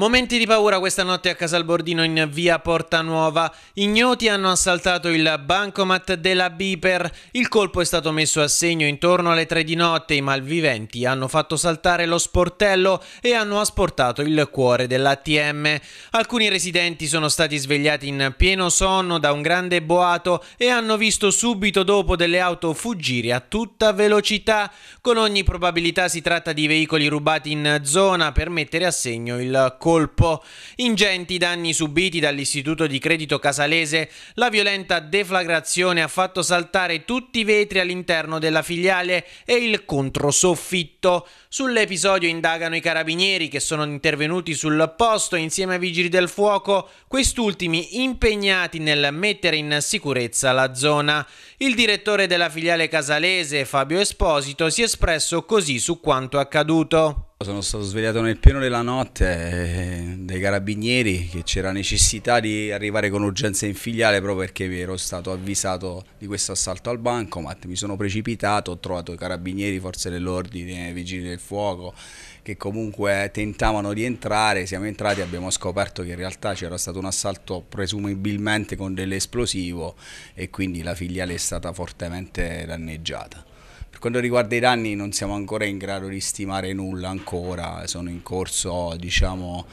Momenti di paura questa notte a Casalbordino in via Porta Nuova. Ignoti hanno assaltato il bancomat della Biper. Il colpo è stato messo a segno intorno alle 3 di notte. I malviventi hanno fatto saltare lo sportello e hanno asportato il cuore dell'ATM. Alcuni residenti sono stati svegliati in pieno sonno da un grande boato e hanno visto subito dopo delle auto fuggire a tutta velocità. Con ogni probabilità si tratta di veicoli rubati in zona per mettere a segno il colpo colpo. Ingenti danni subiti dall'istituto di credito casalese, la violenta deflagrazione ha fatto saltare tutti i vetri all'interno della filiale e il controsoffitto. Sull'episodio indagano i carabinieri che sono intervenuti sul posto insieme ai vigili del fuoco, quest'ultimi impegnati nel mettere in sicurezza la zona. Il direttore della filiale casalese, Fabio Esposito, si è espresso così su quanto accaduto. Sono stato svegliato nel pieno della notte eh, dai carabinieri che c'era necessità di arrivare con urgenza in filiale proprio perché ero stato avvisato di questo assalto al bancomat. Mi sono precipitato, ho trovato i carabinieri, forze dell'ordine, vigili del fuoco che comunque tentavano di entrare. Siamo entrati e abbiamo scoperto che in realtà c'era stato un assalto presumibilmente con dell'esplosivo e quindi la filiale è stata fortemente danneggiata. Per quanto riguarda i danni non siamo ancora in grado di stimare nulla ancora, sono in corso diciamo,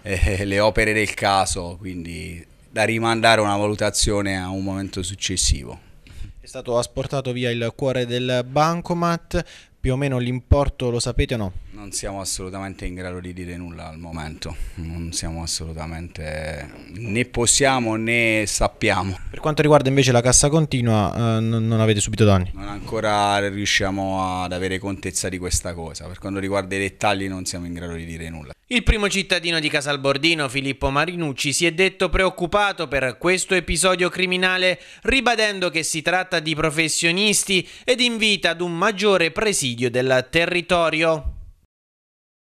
eh, le opere del caso, quindi da rimandare una valutazione a un momento successivo. È stato asportato via il cuore del bancomat, più o meno l'importo lo sapete o no? Non siamo assolutamente in grado di dire nulla al momento, non siamo assolutamente né possiamo né sappiamo. Per quanto riguarda invece la cassa continua, eh, non avete subito danni? Non ancora riusciamo ad avere contezza di questa cosa, per quanto riguarda i dettagli non siamo in grado di dire nulla. Il primo cittadino di Casalbordino, Filippo Marinucci, si è detto preoccupato per questo episodio criminale, ribadendo che si tratta di professionisti ed invita ad un maggiore presidio del territorio.